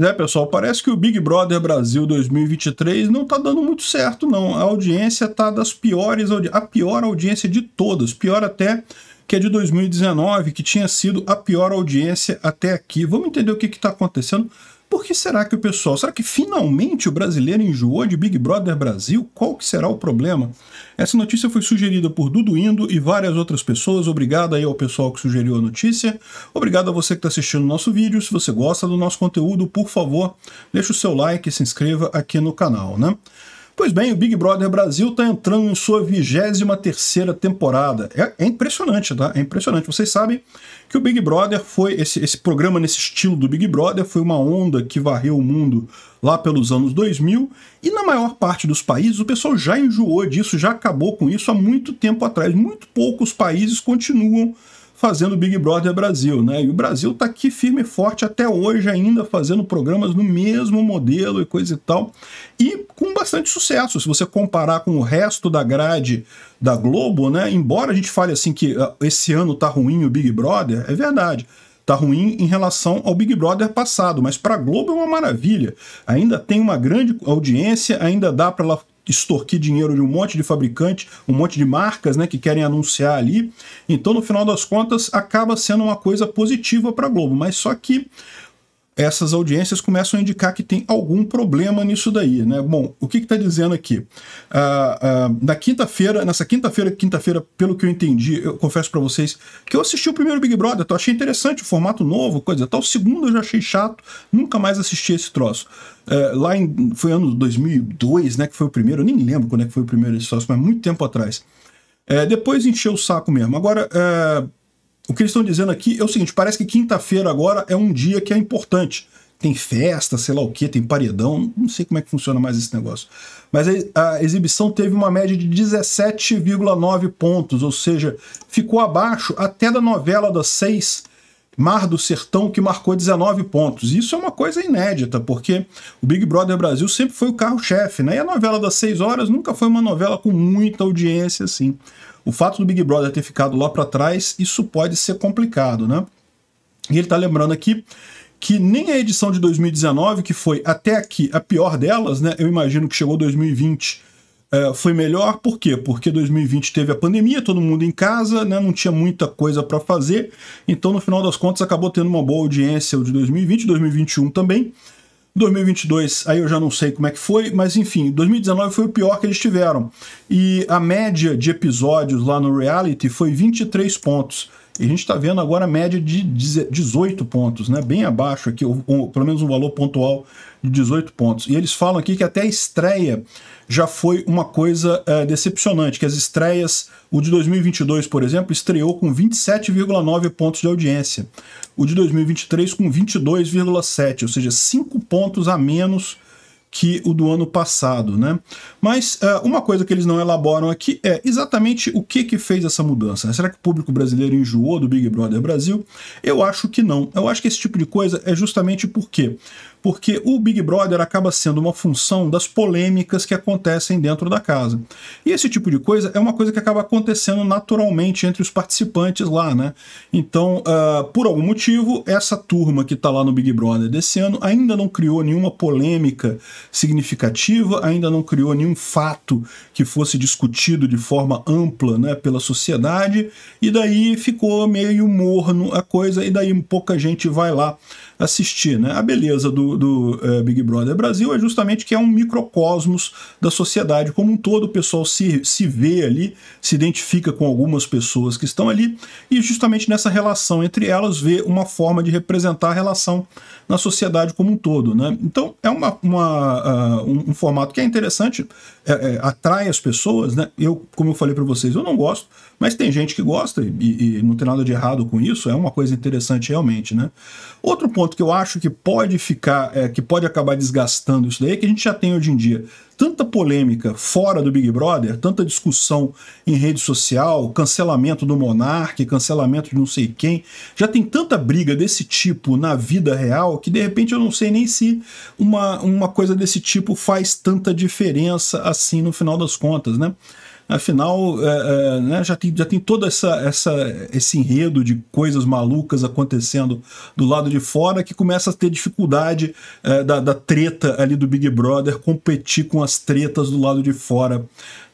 É, pessoal, parece que o Big Brother Brasil 2023 não tá dando muito certo, não. A audiência tá das piores, a pior audiência de todas, pior até que é de 2019, que tinha sido a pior audiência até aqui. Vamos entender o que está acontecendo. Por que será que o pessoal, será que finalmente o brasileiro enjoou de Big Brother Brasil? Qual que será o problema? Essa notícia foi sugerida por Dudu Indo e várias outras pessoas. Obrigado aí ao pessoal que sugeriu a notícia. Obrigado a você que está assistindo o nosso vídeo. Se você gosta do nosso conteúdo, por favor, deixe o seu like e se inscreva aqui no canal, né? Pois bem, o Big Brother Brasil está entrando em sua 23 terceira temporada. É, é, impressionante, tá? É impressionante. Vocês sabem que o Big Brother foi, esse, esse programa nesse estilo do Big Brother, foi uma onda que varreu o mundo lá pelos anos 2000, e na maior parte dos países o pessoal já enjoou disso, já acabou com isso há muito tempo atrás. Muito poucos países continuam fazendo Big Brother Brasil, né? E o Brasil tá aqui firme e forte até hoje ainda fazendo programas no mesmo modelo e coisa e tal, e com bastante sucesso. Se você comparar com o resto da grade da Globo, né? Embora a gente fale assim que ah, esse ano tá ruim o Big Brother, é verdade tá ruim em relação ao Big Brother passado, mas para Globo é uma maravilha. Ainda tem uma grande audiência, ainda dá para ela extorquir dinheiro de um monte de fabricante, um monte de marcas né, que querem anunciar ali. Então, no final das contas, acaba sendo uma coisa positiva para a Globo. Mas só que essas audiências começam a indicar que tem algum problema nisso daí, né? Bom, o que está dizendo aqui? Ah, ah, na quinta-feira, nessa quinta-feira, quinta-feira, pelo que eu entendi, eu confesso para vocês que eu assisti o primeiro Big Brother, então achei interessante o formato novo, coisa tal. Tá, o segundo eu já achei chato, nunca mais assisti esse troço. É, lá em, foi ano 2002, né, que foi o primeiro, eu nem lembro quando é que foi o primeiro esse troço, mas muito tempo atrás. É, depois encheu o saco mesmo. Agora, é, o que eles estão dizendo aqui é o seguinte: parece que quinta-feira agora é um dia que é importante. Tem festa, sei lá o que, tem paredão, não sei como é que funciona mais esse negócio. Mas a exibição teve uma média de 17,9 pontos, ou seja, ficou abaixo até da novela das seis, Mar do Sertão, que marcou 19 pontos. Isso é uma coisa inédita, porque o Big Brother Brasil sempre foi o carro-chefe, né? E a novela das seis horas nunca foi uma novela com muita audiência, assim. O fato do Big Brother ter ficado lá para trás, isso pode ser complicado, né? E ele está lembrando aqui que nem a edição de 2019, que foi até aqui a pior delas, né? Eu imagino que chegou 2020 eh, foi melhor, por quê? Porque 2020 teve a pandemia, todo mundo em casa, né, não tinha muita coisa para fazer, então no final das contas acabou tendo uma boa audiência o de 2020, 2021 também. 2022, aí eu já não sei como é que foi, mas enfim, 2019 foi o pior que eles tiveram. E a média de episódios lá no reality foi 23 pontos. E a gente está vendo agora a média de 18 pontos, né? bem abaixo aqui, ou, ou, pelo menos um valor pontual de 18 pontos. E eles falam aqui que até a estreia já foi uma coisa é, decepcionante, que as estreias, o de 2022, por exemplo, estreou com 27,9 pontos de audiência, o de 2023 com 22,7, ou seja, 5 pontos a menos que o do ano passado, né? Mas uh, uma coisa que eles não elaboram aqui é exatamente o que que fez essa mudança. Será que o público brasileiro enjoou do Big Brother Brasil? Eu acho que não. Eu acho que esse tipo de coisa é justamente porque porque o Big Brother acaba sendo uma função das polêmicas que acontecem dentro da casa. E esse tipo de coisa é uma coisa que acaba acontecendo naturalmente entre os participantes lá, né? Então, uh, por algum motivo, essa turma que está lá no Big Brother desse ano ainda não criou nenhuma polêmica significativa, ainda não criou nenhum fato que fosse discutido de forma ampla né, pela sociedade, e daí ficou meio morno a coisa, e daí pouca gente vai lá assistir. Né? A beleza do, do uh, Big Brother Brasil é justamente que é um microcosmos da sociedade como um todo. O pessoal se, se vê ali, se identifica com algumas pessoas que estão ali e justamente nessa relação entre elas vê uma forma de representar a relação na sociedade como um todo. Né? Então é uma, uma uh, um, um, formato que é interessante, é, é, atrai as pessoas. Né? Eu, como eu falei para vocês, eu não gosto, mas tem gente que gosta e, e não tem nada de errado com isso. É uma coisa interessante realmente. Né? Outro ponto ponto que eu acho que pode ficar, é, que pode acabar desgastando isso daí, é que a gente já tem hoje em dia tanta polêmica fora do Big Brother, tanta discussão em rede social, cancelamento do monarca, cancelamento de não sei quem, já tem tanta briga desse tipo na vida real que de repente eu não sei nem se uma, uma coisa desse tipo faz tanta diferença assim no final das contas, né? Afinal, é, é, né, já, tem, já tem todo essa, essa, esse enredo de coisas malucas acontecendo do lado de fora que começa a ter dificuldade é, da, da treta ali do Big Brother competir com as tretas do lado de fora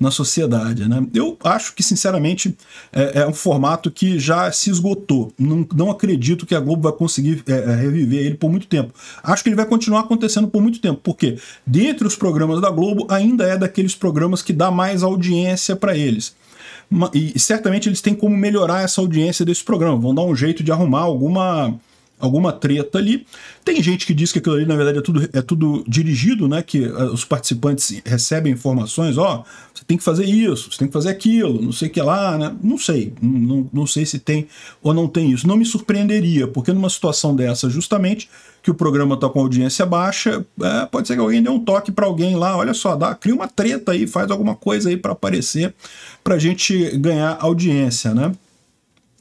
na sociedade. Né? Eu acho que, sinceramente, é, é, um formato que já se esgotou. Não, não acredito que a Globo vai conseguir é, é reviver ele por muito tempo. Acho que ele vai continuar acontecendo por muito tempo, porque dentre os programas da Globo ainda é daqueles programas que dá mais audiência audiência para eles. E certamente eles têm como melhorar essa audiência desse programa, vão dar um jeito de arrumar alguma alguma treta ali. Tem gente que diz que aquilo ali, na verdade, é tudo, é tudo dirigido, né? Que ah, os participantes recebem informações, ó, oh, você tem que fazer isso, você tem que fazer aquilo, não sei o que lá, né? Não sei, não, não sei se tem ou não tem isso. Não me surpreenderia, porque numa situação dessa, justamente, que o programa está com audiência baixa, é, pode ser que alguém dê um toque para alguém lá, olha só, dá, cria uma treta aí, faz alguma coisa aí para aparecer, para gente ganhar audiência, né?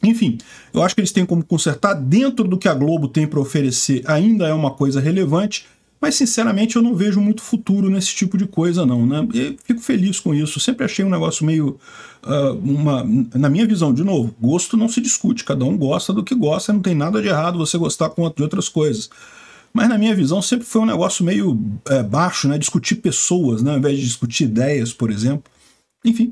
Enfim, eu acho que eles têm como consertar dentro do que a Globo tem para oferecer, ainda é uma coisa relevante, mas sinceramente eu não vejo muito futuro nesse tipo de coisa não, né? E fico feliz com isso. Sempre achei um negócio meio uh, uma na minha visão, de novo, gosto não se discute, cada um gosta do que gosta, não tem nada de errado você gostar de outras coisas. Mas na minha visão sempre foi um negócio meio é, baixo, né? Discutir pessoas, né? ao invés de discutir ideias, por exemplo. Enfim.